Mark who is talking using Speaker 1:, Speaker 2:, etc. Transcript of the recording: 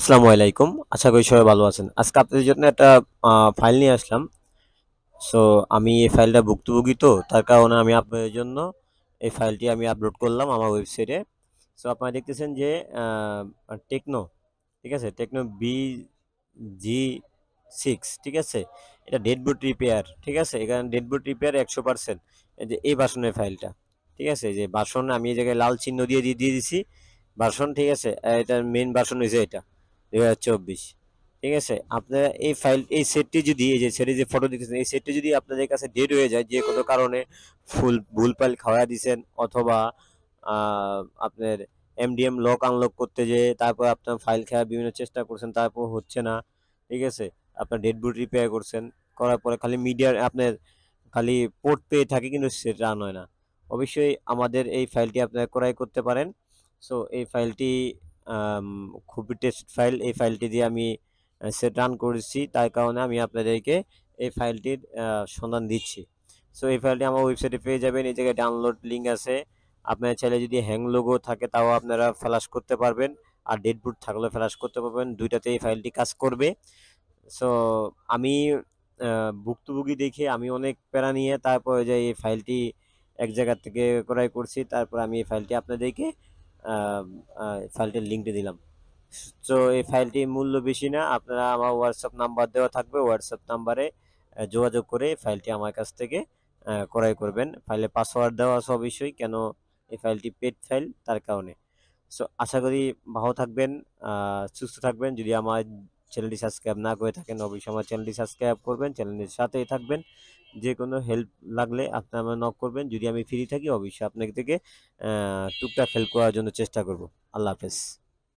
Speaker 1: আসসালামু আলাইকুম আশা করি সবাই ভালো আছেন আজকে আপনাদের জন্য একটা ফাইল নিয়ে আসলাম সো আমি এই ফাইলটা ভুক্তভোগী তো তার কারণে আমি আপনাদের জন্য এই ফাইলটি আমি আপলোড করলাম আমার ওয়েবসাইটে সো আপনারা দেখতেছেন যে টেকনো ঠিক আছে টেকনো বি জি সিক্স ঠিক আছে এটা ডেডবুট রিপেয়ার ঠিক আছে এখানে ডেডবুট রিপেয়ার একশো পার্সেন্ট যে এই বাসনের ফাইলটা ঠিক আছে যে বাসন আমি এই জায়গায় লাল চিহ্ন দিয়ে দিয়ে দিয়েছি বাসন ঠিক আছে এটার মেন বাসন হয়েছে এটা দুই ঠিক আছে আপনারা এই ফাইল এই সেটটি যদি এই যে সেটের যে ফটো দেখেছেন এই সেটটি যদি আপনাদের কাছে ডেট হয়ে যায় যে কোনো কারণে ফুল ভুল ফাইল খাওয়া দিয়েছেন অথবা আপনার এমডিএম লক আনলক করতে যে তারপর আপনার ফাইল খেয়া বিভিন্ন চেষ্টা করছেন তারপর হচ্ছে না ঠিক আছে আপনার ডেড বুট রিপেয়ার করছেন করার পরে খালি মিডিয়ার আপনার খালি পোর্ট পেয়ে থাকে কিন্তু সেট রান হয় না অবশ্যই আমাদের এই ফাইলটি আপনারা ক্রয় করতে পারেন সো এই ফাইলটি খুবই টেস্ট ফাইল এই ফাইলটি দিয়ে আমি সেট রান করেছি তার কারণে আমি আপনাদেরকে এই ফাইলটির সন্ধান দিচ্ছি সো এই ফাইলটি আমার ওয়েবসাইটে পেয়ে যাবেন এই জায়গায় ডাউনলোড লিঙ্ক আছে আপনার ছেলে যদি হ্যাং লোগো থাকে তাও আপনারা ফ্ল্যাশ করতে পারবেন আর বুট থাকলে ফ্ল্যাশ করতে পারবেন দুইটাতে এই ফাইলটি কাজ করবে সো আমি ভুক্তভোগী দেখে আমি অনেক প্যারা নিয়ে তারপরে যে এই ফাইলটি এক জায়গা থেকে ক্রয় করছি তারপর আমি এই ফাইলটি আপনাদেরকে ফাইলটির লিঙ্কটি দিলাম তো এই ফাইলটি মূল্য বেশি না আপনারা আমার হোয়াটসঅ্যাপ নাম্বার দেওয়া থাকবে হোয়াটসঅ্যাপ নাম্বারে যোগাযোগ করে ফাইলটি আমার কাছ থেকে ক্রয় করবেন ফাইলে পাসওয়ার্ড দেওয়া সব বিষয় কেন এই ফাইলটি পেড ফাইল তার কারণে সো আশা করি ভালো থাকবেন সুস্থ থাকবেন যদি আমার চ্যানেলটি সাবস্ক্রাইব না করে থাকেন অবশ্যই আমার চ্যানেলটি সাবস্ক্রাইব করবেন চ্যানেলের সাথেই থাকবেন যে কোনো হেল্প লাগলে আপনি আমার নক করবেন যদি আমি ফ্রি থাকি অবশ্যই আপনাকে থেকে টুকটাক হেল্প করার জন্য চেষ্টা করব আল্লাহ হাফেজ